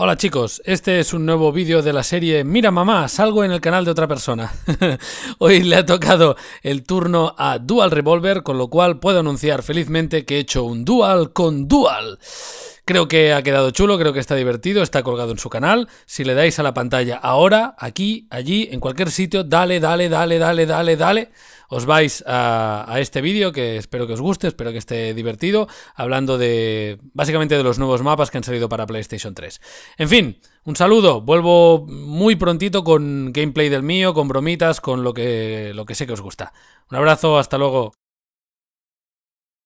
Hola chicos, este es un nuevo vídeo de la serie Mira mamá, salgo en el canal de otra persona. Hoy le ha tocado el turno a Dual Revolver, con lo cual puedo anunciar felizmente que he hecho un dual con Dual. Creo que ha quedado chulo, creo que está divertido, está colgado en su canal. Si le dais a la pantalla ahora, aquí, allí, en cualquier sitio, dale, dale, dale, dale, dale, dale. Os vais a, este vídeo que espero que os guste, espero que esté divertido, hablando de básicamente de los nuevos mapas que han salido para PlayStation 3. En fin, un saludo, vuelvo muy prontito con gameplay del mío, con bromitas, con lo que, lo que sé que os gusta. Un abrazo, hasta luego.